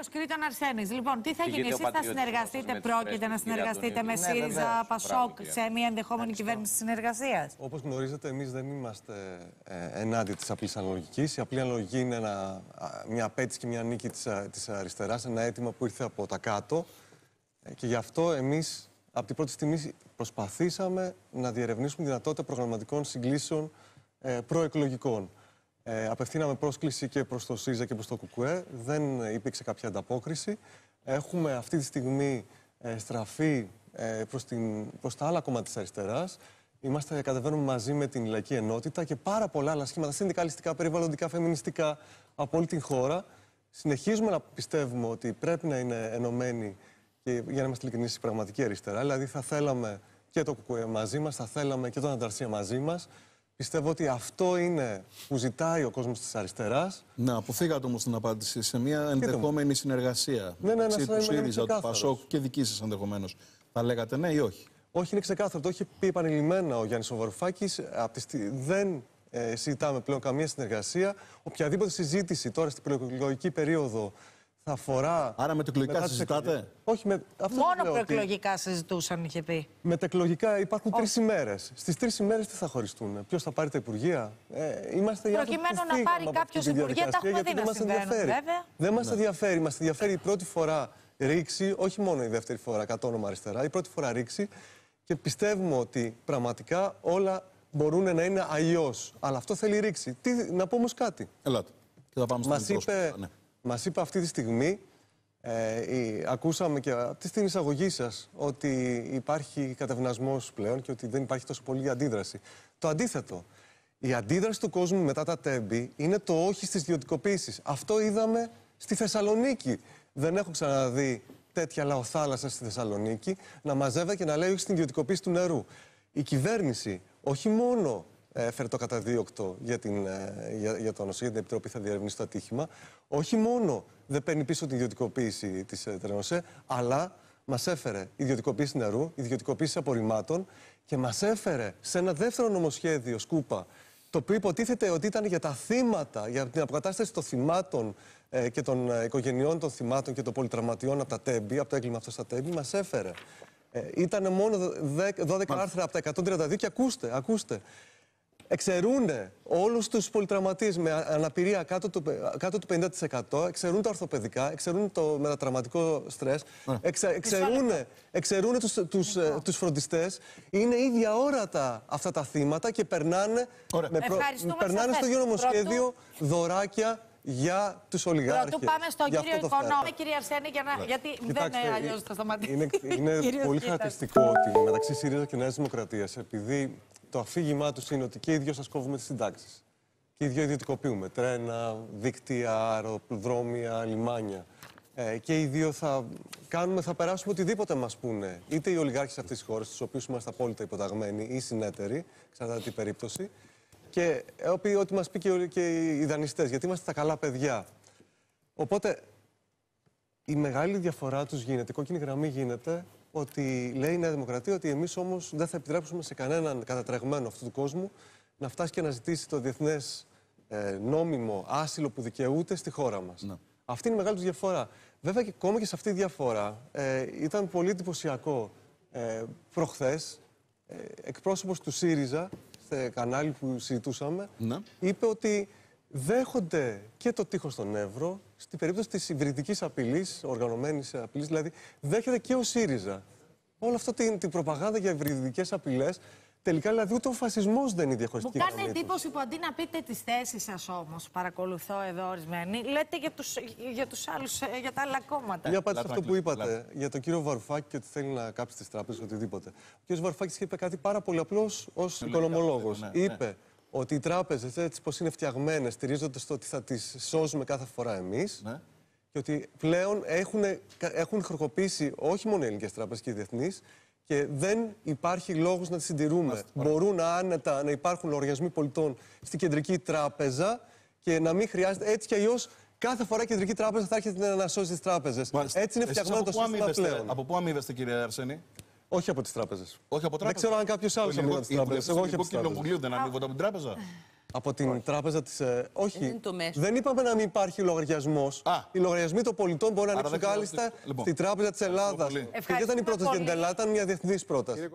κύριο Κρήτον Αρσένης. Λοιπόν, τι θα γίνει, εσείς θα συνεργαστείτε, πρόκειται να συνεργαστείτε με ναι, ΣΥΡΙΖΑ, ναι, ΠΑΣΟΚ σε μια ενδεχόμενη κυβέρνηση συνεργασίας. Όπως γνωρίζετε, εμείς δεν είμαστε ε, ενάντια της απλής αναλογικής. Η απλή αναλογική είναι μια απέτηση και μια νίκη της ε, αριστεράς, ένα αίτημα που ήρθε από τα κάτω. Ε, και γι' αυτό εμείς από την πρώτη στιγμή προσπαθήσαμε να διερευνήσουμε δυνατότητα προγραμματικών συγκλήσεων προεκλογικών. Ε, απευθύναμε πρόσκληση και προς το ΣΥΖΑ και προς το ΚΚΕ. Δεν υπήρξε κάποια ανταπόκριση. Έχουμε αυτή τη στιγμή ε, στραφεί ε, προς, την, προς τα άλλα κόμματα της αριστεράς. Είμαστε, κατεβαίνουμε μαζί με την Λαϊκή Ενότητα και πάρα πολλά άλλα σχήματα, συνδικαλιστικά, περιβαλλοντικά, φεμινιστικά, από όλη την χώρα. Συνεχίζουμε να πιστεύουμε ότι πρέπει να είναι ενωμένοι και, για να είμαστε ειλικρινείς, η πραγματική αριστερά. Δηλαδή, θα θέλαμε και το ΚΚΕ μαζί μας, θα θέλαμε και τον Ανταρσία μαζί μας. Πιστεύω ότι αυτό είναι που ζητάει ο κόσμος της αριστεράς. Να, αποφύγατε όμως την απάντηση σε μια ενδεχόμενη συνεργασία ναι, ναι, ναι μεταξύ ναι, ναι, του ΣΥΡΙΖΑ, του ΠΑΣΟΚ και δικής σας ενδεχομένως. Θα λέγατε ναι ή όχι. Όχι, είναι ξεκάθαρο. Το έχει πει επανειλημμένα ο Γιάννης Οβαρουφάκη. Στι... Δεν ε, συζητάμε πλέον καμία συνεργασία. Οποιαδήποτε συζήτηση τώρα στην προεκλογική περίοδο θα αφορά. Άρα με μετά συζητάτε. Όχι, με... αυτό Μόνο προεκλογικά συζητούσαν, είχε πει. τεκλογικά υπάρχουν τρεις ημέρες. Στις τρεις ημέρες τι θα χωριστούν, Ποιος θα πάρει τα Υπουργεία. Ε, είμαστε οι Προκειμένου να πάρει κάποιο Υπουργεία, τα έχουμε δει να μα βέβαια. Δεν μας ναι. ενδιαφέρει. Μας ενδιαφέρει η πρώτη φορά ρήξη, όχι μόνο η δεύτερη φορά κατ' όνομα αριστερά, η πρώτη φορά ρήξη. Και πιστεύουμε ότι πραγματικά όλα μπορούν να είναι αλλιώς. Αλλά αυτό θέλει ρήξη. Τι, να πω όμως κάτι. Ελάτε. Και θα πάμε στο Μας είπε ναι. Μας είπα αυτή τη στιγμή, ε, ακούσαμε και στην εισαγωγή σας, ότι υπάρχει κατευνασμός πλέον και ότι δεν υπάρχει τόσο πολύ αντίδραση. Το αντίθετο. Η αντίδραση του κόσμου μετά τα τέμπη είναι το όχι στις ιδιωτικοποίησεις. Αυτό είδαμε στη Θεσσαλονίκη. Δεν έχω ξαναδεί τέτοια λαοθάλασσα στη Θεσσαλονίκη να μαζεύεται και να λέει όχι στην ιδιωτικοποίηση του νερού. Η κυβέρνηση όχι μόνο φερτό καταδίωκτο για, την, ε, για, για το ΑΝΟΣΕ, για την Επιτροπή θα διερευνήσει το ατύχημα. Όχι μόνο δεν παίρνει πίσω την ιδιωτικοποίηση της ε, ΤΡΕΝΟΣΕ, αλλά μας έφερε ιδιωτικοποίηση νερού, ιδιωτικοποίηση απορριμμάτων και μας έφερε σε ένα δεύτερο νομοσχέδιο σκούπα το οποίο υποτίθεται ότι ήταν για τα θύματα, για την αποκατάσταση των θυμάτων ε, και των οικογενειών των θυμάτων και των πολυτραυματιών από τα τέμπη, από το έγκλημα αυτό στα τέμπη, μας έφερε. Ε, ήταν μόνο 12 άρθρα από τα 132 και ακούστε, ακούστε εξαιρούν όλους τους πολυτραυματίες με αναπηρία κάτω του, κάτω του 50%, εξαιρούν τα ορθοπαιδικά, εξαιρούν το μετατραυματικό στρες, ναι. εξαιρούν, εξαιρούν τους, τους, ε, τους φροντιστές. Είναι ίδια όρατα αυτά τα θύματα και περνάνε, με προ, περνάνε στο γεωνομοσχέδιο δωράκια για τους ολιγάρχε. Πρωτού πάμε στον κύριο Πάμε, κύριε Αρσένη, για να... γιατί Κοιτάξτε, δεν αλλιώ θα σταματήσει. Είναι, ε, είναι πολύ χαρακτηριστικό ότι μεταξύ ΣΥΡΙΖΑ και Νέας Δημοκρατίας, επειδή το αφήγημά τους είναι ότι και οι δυο σας κόβουμε τις συντάξεις. Και οι δυο ιδιωτικοποιούμε. Τρένα, δίκτυα, αεροδρόμια, λιμάνια. Ε, και οι δύο θα κάνουμε, θα περάσουμε οτιδήποτε μας πούνε. Είτε οι ολιγάρχες αυτής της χώρας, στους οποίους είμαστε απόλυτα υποταγμένοι ή συνέτεροι, εξαρτάται την περίπτωση. Και ε, ό,τι μας πει και, και οι δανειστές, γιατί είμαστε τα καλά παιδιά. Οπότε η μεγάλη διαφορά τους γίνεται, η κόκκινη γραμμή γίνεται ότι λέει η Νέα Δημοκρατία ότι εμείς όμως δεν θα επιτρέψουμε σε κανέναν κατατρεγμένο αυτού του κόσμου να φτάσει και να ζητήσει το διεθνές ε, νόμιμο άσυλο που δικαιούται στη χώρα μας. Ναι. Αυτή είναι η μεγάλη τους διαφορά. Βέβαια και ακόμα και σε αυτή τη διαφορά ε, ήταν πολύ εντυπωσιακό ε, προχθές ε, εκπρόσωπος του ΣΥΡΙΖΑ, σε κανάλι που συζητούσαμε, ναι. είπε ότι δέχονται και το τείχος στον Εύρο, στην περίπτωση της υβριδικής απειλής, οργανωμένης απειλής, δηλαδή δέχεται και ο ΣΥΡΙΖΑ. Όλη αυτή την, την προπαγάνδα για υβριδικές απειλές, Τελικά, δηλαδή, ούτε ο φασισμός δεν είναι διαχωριστική. Μου κάνει εντύπωση που αντί να πείτε τις θέσεις σας όμως, παρακολουθώ εδώ ορισμένοι, λέτε για, τους, για, τους άλλους, ε, για τα άλλα κόμματα. Μια απάντηση αυτό που είπατε για τον κύριο Βαρουφάκη και ότι θέλει να κάψει τις τράπεζες, οτιδήποτε. Ο κύριος Βαρουφάκης είπε κάτι πάρα πολύ απλό ως ναι, οικονομολόγος. Ναι, ναι, είπε ότι οι τράπεζες, έτσι πώ είναι φτιαγμένες, στηρίζονται στο ότι θα τις σώζουμε κάθε φορά εμείς. Ναι. Και ότι πλέον έχουν, έχουν χρεοκοπήσει όχι μόνο οι ελληνικές τράπεζες και οι διεθνείς, και δεν υπάρχει λόγος να τις συντηρούμε. Άστε, Μπορούν άνετα να υπάρχουν λογαριασμοί πολιτών στην κεντρική τράπεζα και να μην χρειάζεται έτσι κι αλλιώς Κάθε φορά η κεντρική τράπεζα θα έρχεται να σώσει τις τράπεζες. Έτσι είναι φτιαγμένο το σύστημα πλέον. Από πού αμείβεστε, κύριε Αρσένη, όχι από τις τράπεζες. Όχι από τράπεζε. Δεν ξέρω αν κάποιος άλλος από τις τράπεζες. Εγώ όχι από τις τράπεζε. δεν ανοίγονται από την τράπεζα. Από την τράπεζα της. Ε, όχι. Δεν είπαμε να μην υπάρχει λογαριασμός. Οι λογαριασμοί των πολιτών μπορεί να ανοίξουν κάλλιστα στη λοιπόν. τράπεζα της Ελλάδα. Και δεν ήταν η πρόταση για την Ελλάδα, ήταν μια διεθνής πρόταση.